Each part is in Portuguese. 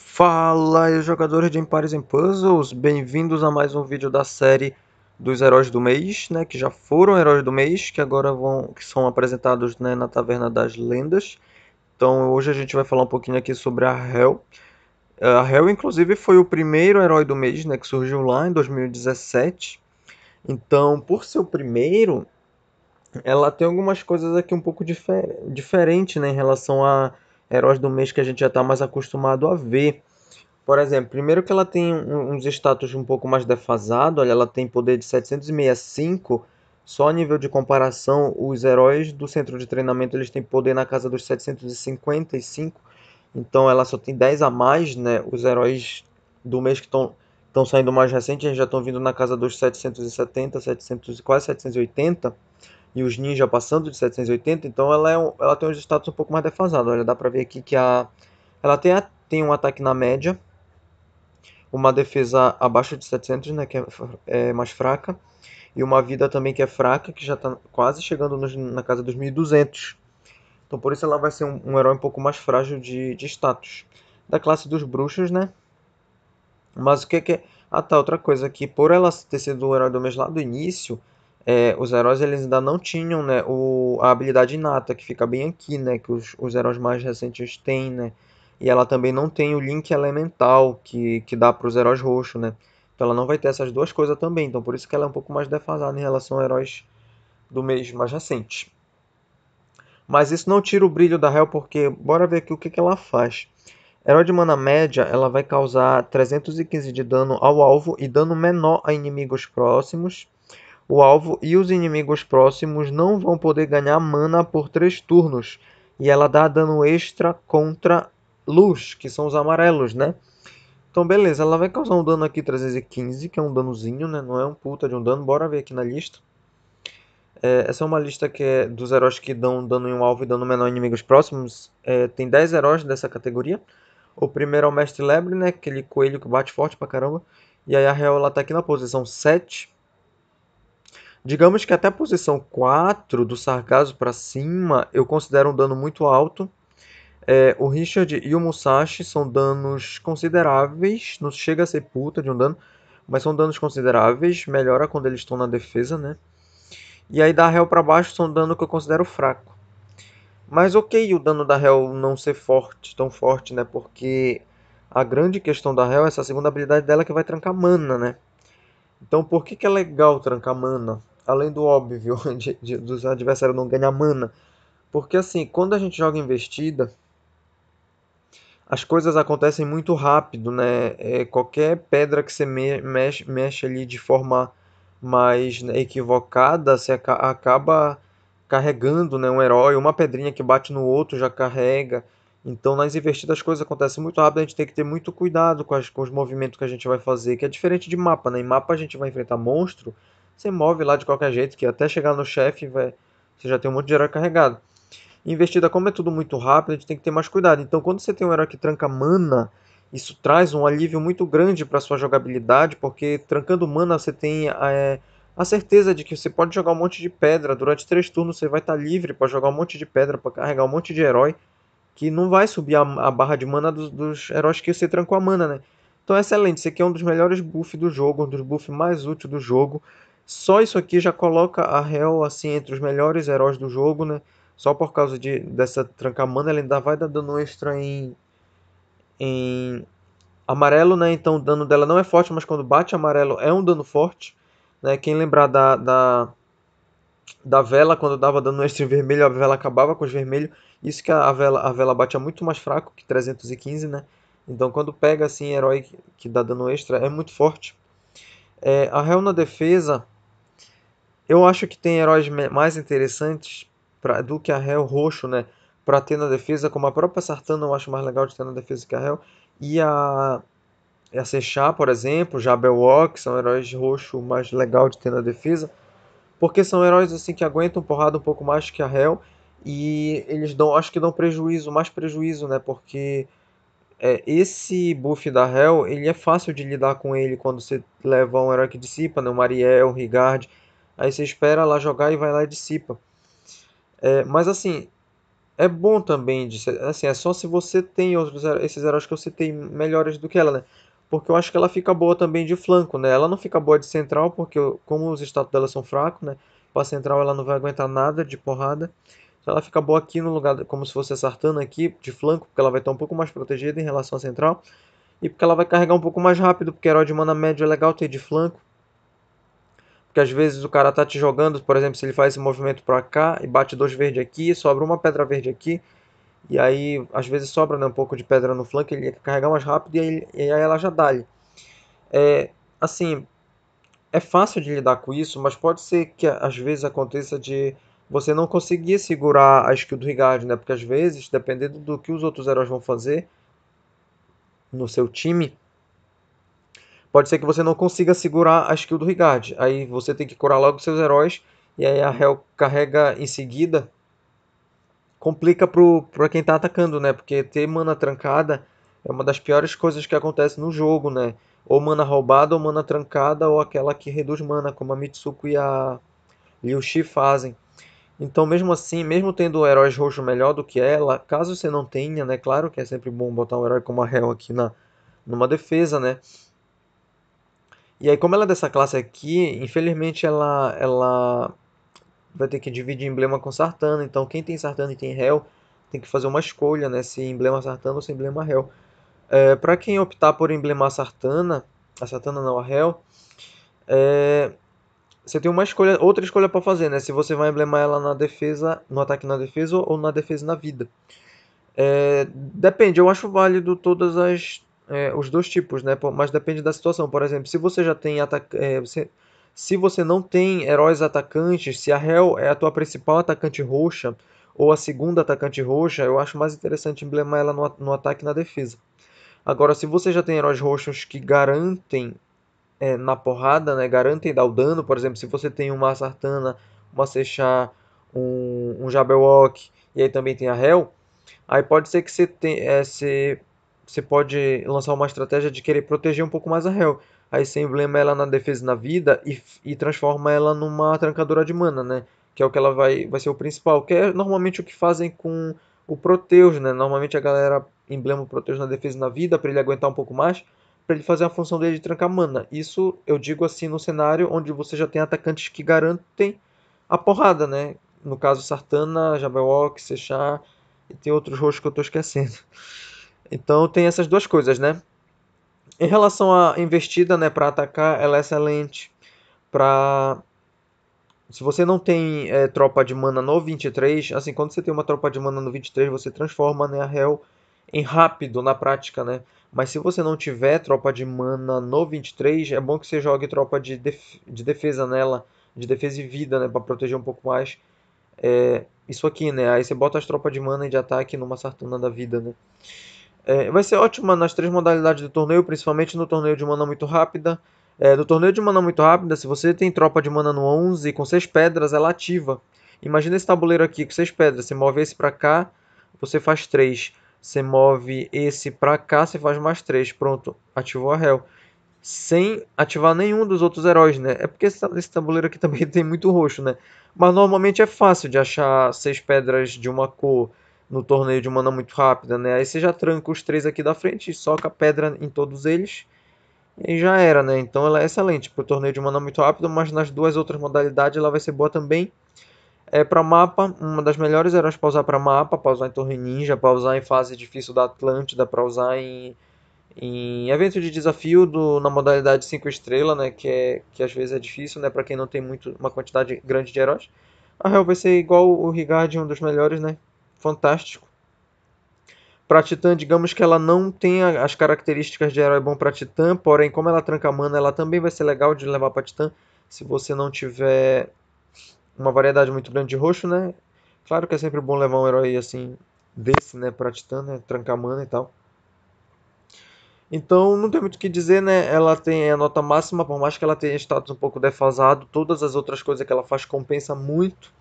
Fala, jogadores de Empires em Puzzles, bem-vindos a mais um vídeo da série dos heróis do mês, né, que já foram heróis do mês, que agora vão, que são apresentados né, na Taverna das Lendas. Então hoje a gente vai falar um pouquinho aqui sobre a Hel. A Hel, inclusive, foi o primeiro herói do mês, né, que surgiu lá em 2017. Então, por ser o primeiro, ela tem algumas coisas aqui um pouco difer diferente, né, em relação a heróis do mês que a gente já está mais acostumado a ver. Por exemplo, primeiro que ela tem uns status um pouco mais defasado, olha, ela tem poder de 765, só a nível de comparação, os heróis do centro de treinamento eles têm poder na casa dos 755, então ela só tem 10 a mais, né? Os heróis do mês que estão estão saindo mais recentes, já estão vindo na casa dos 770, 700, quase 780 e os Ninja passando de 780, então ela, é um, ela tem um status um pouco mais defasado. Olha, dá pra ver aqui que a, ela tem, a, tem um ataque na média, uma defesa abaixo de 700, né, que é, é mais fraca, e uma vida também que é fraca, que já está quase chegando nos, na casa dos 1200. Então por isso ela vai ser um, um herói um pouco mais frágil de, de status. Da classe dos bruxos, né? Mas o que é que... É? Ah tá, outra coisa aqui. Por ela ter sido um herói do mês lá do início, é, os heróis eles ainda não tinham né, o, a habilidade inata, que fica bem aqui, né, que os, os heróis mais recentes têm, né, e ela também não tem o link elemental que, que dá para os heróis roxos, né, então ela não vai ter essas duas coisas também, então por isso que ela é um pouco mais defasada em relação a heróis do mês mais recente. Mas isso não tira o brilho da Hell, porque bora ver aqui o que, que ela faz. Herói de mana média, ela vai causar 315 de dano ao alvo e dano menor a inimigos próximos o alvo e os inimigos próximos não vão poder ganhar mana por 3 turnos. E ela dá dano extra contra luz, que são os amarelos, né? Então, beleza, ela vai causar um dano aqui 315, que é um danozinho, né? Não é um puta de um dano. Bora ver aqui na lista. É, essa é uma lista que é dos heróis que dão dano em um alvo e dano menor em inimigos próximos. É, tem 10 heróis dessa categoria. O primeiro é o Mestre Lebre, né? Aquele coelho que bate forte pra caramba. E aí a Real ela tá aqui na posição 7. Digamos que até a posição 4, do Sargasso para cima, eu considero um dano muito alto. É, o Richard e o Musashi são danos consideráveis, não chega a ser puta de um dano, mas são danos consideráveis, melhora quando eles estão na defesa, né? E aí da réu para baixo são dano que eu considero fraco. Mas ok o dano da réu não ser forte, tão forte, né? Porque a grande questão da réu é essa segunda habilidade dela que vai trancar mana, né? Então, por que, que é legal trancar mana? Além do óbvio, de, de, dos adversários não ganhar mana. Porque, assim, quando a gente joga investida, as coisas acontecem muito rápido, né? É, qualquer pedra que você me, mexe, mexe ali de forma mais né, equivocada, você acaba carregando né, um herói. Uma pedrinha que bate no outro já carrega. Então, nas investidas, as coisas acontecem muito rápido, a gente tem que ter muito cuidado com, as, com os movimentos que a gente vai fazer, que é diferente de mapa, né? Em mapa a gente vai enfrentar monstro, você move lá de qualquer jeito, que até chegar no chefe você já tem um monte de herói carregado. Em investida, como é tudo muito rápido, a gente tem que ter mais cuidado. Então, quando você tem um herói que tranca mana, isso traz um alívio muito grande para sua jogabilidade, porque trancando mana você tem é, a certeza de que você pode jogar um monte de pedra. Durante três turnos você vai estar tá livre para jogar um monte de pedra, para carregar um monte de herói que não vai subir a, a barra de mana dos, dos, heróis que você trancou a mana, né? Então é excelente, esse aqui é um dos melhores buffs do jogo, um dos buffs mais úteis do jogo. Só isso aqui já coloca a Hell assim entre os melhores heróis do jogo, né? Só por causa de, dessa mana, ela ainda vai dar dano extra em, em amarelo, né? Então o dano dela não é forte, mas quando bate amarelo é um dano forte. Né? Quem lembrar da, da da vela, quando dava dano um extra vermelho, a vela acabava com os vermelhos. Isso que a vela, a vela bate é muito mais fraco que 315, né? Então quando pega assim herói que dá dano extra é muito forte. É, a real na defesa, eu acho que tem heróis mais interessantes pra, do que a real roxo, né? Para ter na defesa, como a própria Sartana eu acho mais legal de ter na defesa que a real. E a, a Sechá, por exemplo, Ox, são heróis roxo mais legal de ter na defesa porque são heróis assim que aguentam porrada um pouco mais que a Hel e eles dão, acho que dão prejuízo, mais prejuízo, né? Porque é, esse buff da Hel ele é fácil de lidar com ele quando você leva um herói que dissipa, né? O Mariel, o Rigard, aí você espera lá jogar e vai lá e dissipa. É, mas assim, é bom também, de, assim, é só se você tem outros esses heróis que você tem melhores do que ela, né? porque eu acho que ela fica boa também de flanco, né? Ela não fica boa de central, porque como os status dela são fracos, né? Para central ela não vai aguentar nada de porrada. Então ela fica boa aqui no lugar, como se fosse a Sartana aqui, de flanco, porque ela vai estar um pouco mais protegida em relação à central. E porque ela vai carregar um pouco mais rápido, porque herói de mana médio é legal ter de flanco. Porque às vezes o cara tá te jogando, por exemplo, se ele faz esse movimento para cá e bate dois verdes aqui, sobra uma pedra verde aqui e aí, às vezes, sobra né, um pouco de pedra no flanco, ele ia carregar mais rápido e aí, e aí ela já dá ali. É, assim, é fácil de lidar com isso, mas pode ser que às vezes aconteça de você não conseguir segurar a skill do Rigard, né? Porque às vezes, dependendo do que os outros heróis vão fazer no seu time, pode ser que você não consiga segurar a skill do Rigard. Aí você tem que curar logo seus heróis, e aí a Hel carrega em seguida complica pro, quem tá atacando, né? Porque ter mana trancada é uma das piores coisas que acontece no jogo, né? Ou mana roubada, ou mana trancada, ou aquela que reduz mana, como a Mitsuko e a Liu fazem. Então, mesmo assim, mesmo tendo heróis roxos melhor do que ela, caso você não tenha, né? Claro que é sempre bom botar um herói como a Hell aqui na, numa defesa, né? E aí, como ela é dessa classe aqui, infelizmente ela, ela vai ter que dividir emblema com Sartana. Então, quem tem Sartana e tem réu tem que fazer uma escolha, né? Se emblema Sartana ou se emblema réu. É, para quem optar por emblemar Sartana, a Sartana não a réu, é, você tem uma escolha, outra escolha para fazer, né? Se você vai emblemar ela na defesa, no ataque na defesa ou na defesa na vida. É, depende, eu acho válido todas as é, os dois tipos, né? Mas depende da situação. Por exemplo, se você já tem ataque, é, você, se você não tem heróis atacantes, se a Hell é a tua principal atacante roxa ou a segunda atacante roxa, eu acho mais interessante emblemar ela no, no ataque e na defesa. Agora, se você já tem heróis roxos que garantem é, na porrada, né, garantem dar o dano, por exemplo, se você tem uma Sartana, uma Sechá, um, um Jabberwock e aí também tem a Hell, aí pode ser que você, tem, é, você, você pode lançar uma estratégia de querer proteger um pouco mais a Hell. Aí você emblema ela na defesa e na vida e, e transforma ela numa trancadora de mana, né? Que é o que ela vai, vai ser o principal. Que é normalmente o que fazem com o Proteus, né? Normalmente a galera emblema o Proteus na defesa e na vida para ele aguentar um pouco mais. para ele fazer a função dele de trancar mana. Isso eu digo assim no cenário onde você já tem atacantes que garantem a porrada, né? No caso Sartana, Jabberwock, Sechar e tem outros rostos que eu estou esquecendo. Então tem essas duas coisas, né? Em relação à investida, né, para atacar, ela é excelente Pra se você não tem é, tropa de mana no 23, assim, quando você tem uma tropa de mana no 23, você transforma né, a Hell em rápido na prática, né? Mas se você não tiver tropa de mana no 23, é bom que você jogue tropa de, def de defesa nela, de defesa e vida, né? Pra proteger um pouco mais. É, isso aqui, né? Aí você bota as tropas de mana e de ataque numa sartana da vida, né? É, vai ser ótima nas três modalidades do torneio, principalmente no torneio de mana muito rápida. É, no torneio de mana muito rápida, se você tem tropa de mana no 11 com 6 pedras, ela ativa. Imagina esse tabuleiro aqui com 6 pedras, você move esse para cá, você faz 3. Você move esse para cá, você faz mais 3. Pronto, ativou a réu. Sem ativar nenhum dos outros heróis, né? É porque esse tabuleiro aqui também tem muito roxo, né? Mas normalmente é fácil de achar 6 pedras de uma cor no torneio de mana muito rápida, né? Aí você já tranca os três aqui da frente, soca pedra em todos eles e já era, né? Então ela é excelente para o torneio de mana muito rápido, mas nas duas outras modalidades ela vai ser boa também. É para mapa, uma das melhores para usar para mapa, para usar em Torre Ninja, para usar em fase difícil da Atlântida, para usar em, em evento de desafio do, na modalidade 5 estrela, né, que é que às vezes é difícil, né, para quem não tem muito uma quantidade grande de heróis. A real vai ser igual o Rigard, um dos melhores, né, fantástico. Pra Titã, digamos que ela não tem as características de herói bom pra Titã, porém, como ela tranca mana, ela também vai ser legal de levar pra Titã, se você não tiver uma variedade muito grande de roxo, né? Claro que é sempre bom levar um herói assim, desse, né, pra Titã, né, tranca mana e tal. Então, não tem muito o que dizer, né? Ela tem a nota máxima, por mais que ela tenha status um pouco defasado, todas as outras coisas que ela faz compensa muito.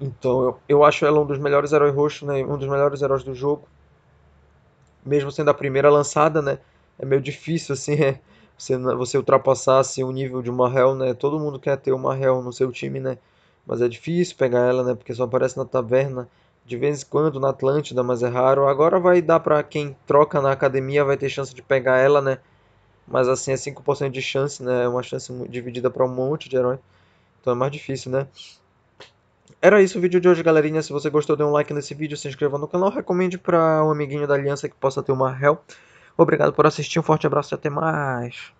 Então eu, eu acho ela um dos melhores heróis roxos, né? Um dos melhores heróis do jogo. Mesmo sendo a primeira lançada, né? É meio difícil, assim, é, você, você ultrapassar assim, o nível de uma Hell, né? Todo mundo quer ter uma Hell no seu time, né? Mas é difícil pegar ela, né? Porque só aparece na taverna de vez em quando na Atlântida, mas é raro. Agora vai dar para quem troca na academia vai ter chance de pegar ela, né? Mas assim é 5% de chance, né? É uma chance dividida para um monte de herói. Então é mais difícil, né? Era isso o vídeo de hoje, galerinha. Se você gostou, dê um like nesse vídeo, se inscreva no canal, recomende para um amiguinho da aliança que possa ter uma réu. Obrigado por assistir, um forte abraço e até mais.